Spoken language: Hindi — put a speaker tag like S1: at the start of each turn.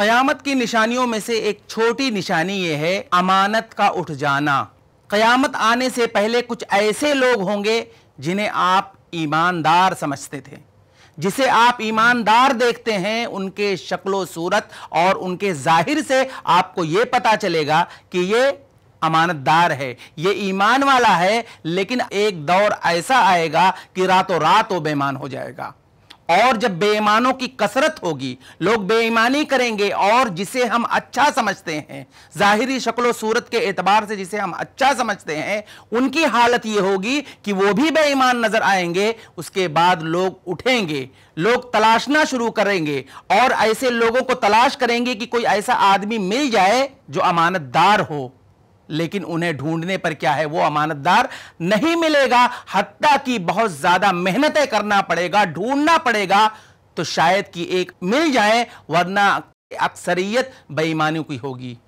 S1: क़यामत की निशानियों में से एक छोटी निशानी ये है अमानत का उठ जाना क़यामत आने से पहले कुछ ऐसे लोग होंगे जिन्हें आप ईमानदार समझते थे जिसे आप ईमानदार देखते हैं उनके शक्लो सूरत और उनके जाहिर से आपको ये पता चलेगा कि ये अमानतदार है ये ईमान वाला है लेकिन एक दौर ऐसा आएगा कि रातों रात वो बेमान हो जाएगा और जब बेईमानों की कसरत होगी लोग बेईमानी करेंगे और जिसे हम अच्छा समझते हैं ज़ाहिरी शक्लो सूरत के एतबार से जिसे हम अच्छा समझते हैं उनकी हालत ये होगी कि वो भी बेईमान नज़र आएंगे उसके बाद लोग उठेंगे लोग तलाशना शुरू करेंगे और ऐसे लोगों को तलाश करेंगे कि कोई ऐसा आदमी मिल जाए जो अमानतदार हो लेकिन उन्हें ढूंढने पर क्या है वो अमानतदार नहीं मिलेगा हत्या की बहुत ज्यादा मेहनतें करना पड़ेगा ढूंढना पड़ेगा तो शायद कि एक मिल जाए वरना अक्सरियत बेईमानियों की होगी